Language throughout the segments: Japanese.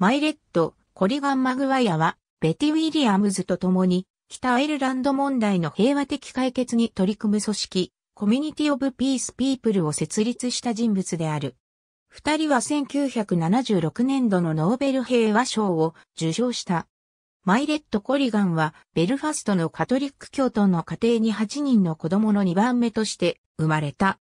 マイレット、コリガン・マグワイアは、ベティ・ウィリアムズと共に、北アイルランド問題の平和的解決に取り組む組織、コミュニティ・オブ・ピース・ピープルを設立した人物である。二人は1976年度のノーベル平和賞を受賞した。マイレット・コリガンは、ベルファストのカトリック教徒の家庭に8人の子供の2番目として生まれた。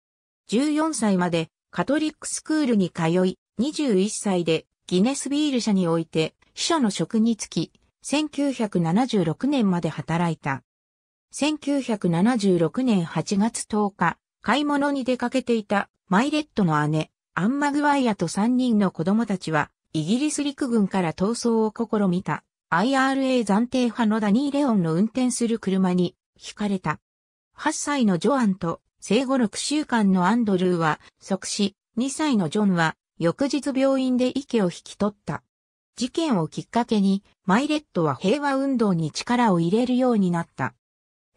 14歳までカトリックスクールに通い、21歳でギネスビール社において、秘書の職につき、1976年まで働いた。1976年8月10日、買い物に出かけていたマイレットの姉、アン・マグワイアと3人の子供たちは、イギリス陸軍から逃走を試みた IRA 暫定派のダニー・レオンの運転する車に惹かれた。8歳のジョアンと生後6週間のアンドルーは即死、2歳のジョンは翌日病院で息を引き取った。事件をきっかけに、マイレットは平和運動に力を入れるようになった。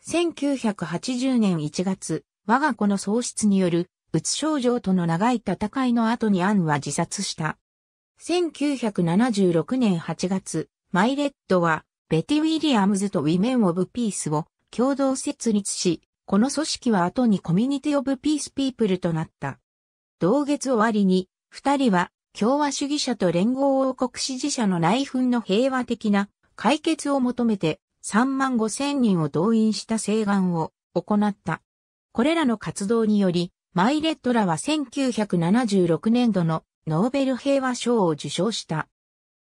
1980年1月、我が子の喪失による、うつ症状との長い戦いの後にアンは自殺した。1976年8月、マイレットは、ベティ・ウィリアムズとウィメン・オブ・ピースを共同設立し、この組織は後にコミュニティ・オブ・ピース・ピープルとなった。同月終わりに、二人は共和主義者と連合王国支持者の内紛の平和的な解決を求めて3万5千人を動員した請願を行った。これらの活動により、マイレットらは1976年度のノーベル平和賞を受賞した。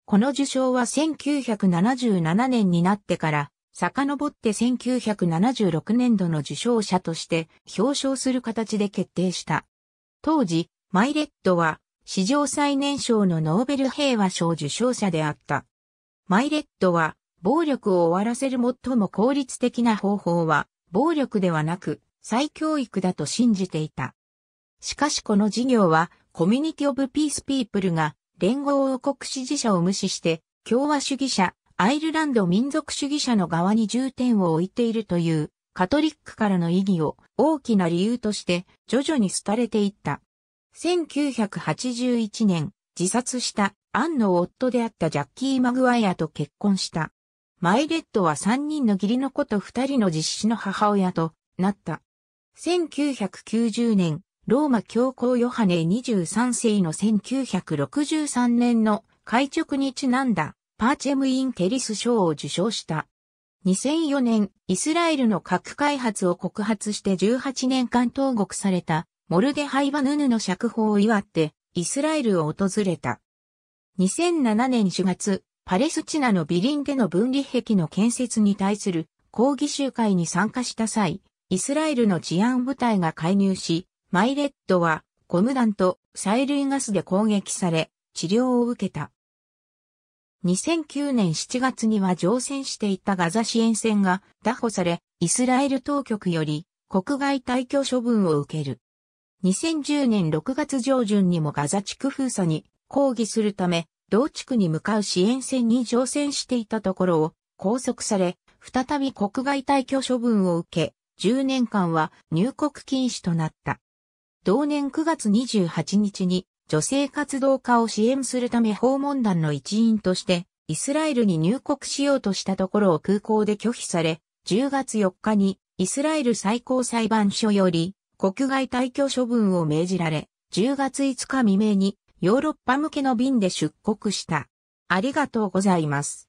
この受賞は1977年になってから遡って1976年度の受賞者として表彰する形で決定した。当時、マイレットは史上最年少のノーベル平和賞受賞者であった。マイレットは、暴力を終わらせる最も効率的な方法は、暴力ではなく、再教育だと信じていた。しかしこの事業は、コミュニティオブピースピープルが、連合王国支持者を無視して、共和主義者、アイルランド民族主義者の側に重点を置いているという、カトリックからの意義を大きな理由として徐々に廃れていった。1981年、自殺したアンの夫であったジャッキー・マグワイアと結婚した。マイレットは3人の義理の子と2人の実子の母親となった。1990年、ローマ教皇ヨハネ23世の1963年の会直にちなんだパーチェム・イン・テリス賞を受賞した。2004年、イスラエルの核開発を告発して18年間投獄されたモルデハイ・バヌヌの釈放を祝ってイスラエルを訪れた。2007年4月、パレスチナのビリンでの分離壁の建設に対する抗議集会に参加した際、イスラエルの治安部隊が介入し、マイレットはゴム弾と催涙ガスで攻撃され、治療を受けた。2009年7月には乗船していたガザ支援船が拿捕され、イスラエル当局より国外退去処分を受ける。2010年6月上旬にもガザ地区封鎖に抗議するため、同地区に向かう支援船に乗船していたところを拘束され、再び国外退去処分を受け、10年間は入国禁止となった。同年9月28日に女性活動家を支援するため訪問団の一員としてイスラエルに入国しようとしたところを空港で拒否され、10月4日にイスラエル最高裁判所より国外退去処分を命じられ、10月5日未明にヨーロッパ向けの便で出国した。ありがとうございます。